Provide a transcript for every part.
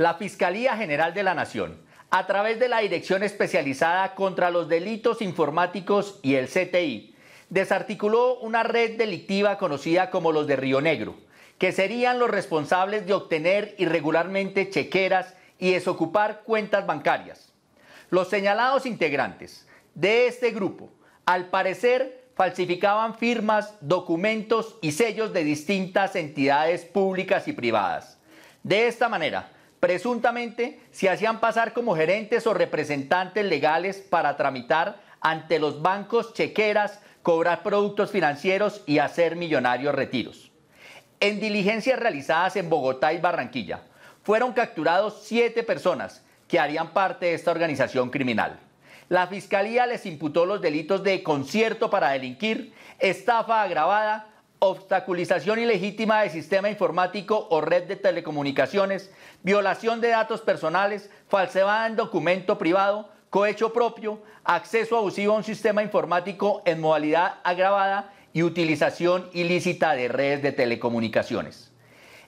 La Fiscalía General de la Nación, a través de la Dirección Especializada contra los Delitos Informáticos y el CTI, desarticuló una red delictiva conocida como los de Río Negro, que serían los responsables de obtener irregularmente chequeras y desocupar cuentas bancarias. Los señalados integrantes de este grupo, al parecer, falsificaban firmas, documentos y sellos de distintas entidades públicas y privadas. De esta manera, Presuntamente se hacían pasar como gerentes o representantes legales para tramitar ante los bancos chequeras, cobrar productos financieros y hacer millonarios retiros. En diligencias realizadas en Bogotá y Barranquilla, fueron capturados siete personas que harían parte de esta organización criminal. La fiscalía les imputó los delitos de concierto para delinquir, estafa agravada, obstaculización ilegítima de sistema informático o red de telecomunicaciones, violación de datos personales, falsedad en documento privado, cohecho propio, acceso abusivo a un sistema informático en modalidad agravada y utilización ilícita de redes de telecomunicaciones.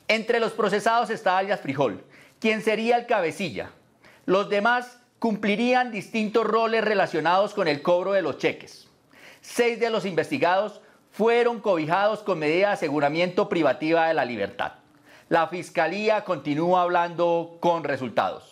Entre los procesados está alias Frijol, quien sería el cabecilla. Los demás cumplirían distintos roles relacionados con el cobro de los cheques. Seis de los investigados fueron cobijados con medida de aseguramiento privativa de la libertad. La Fiscalía continúa hablando con resultados.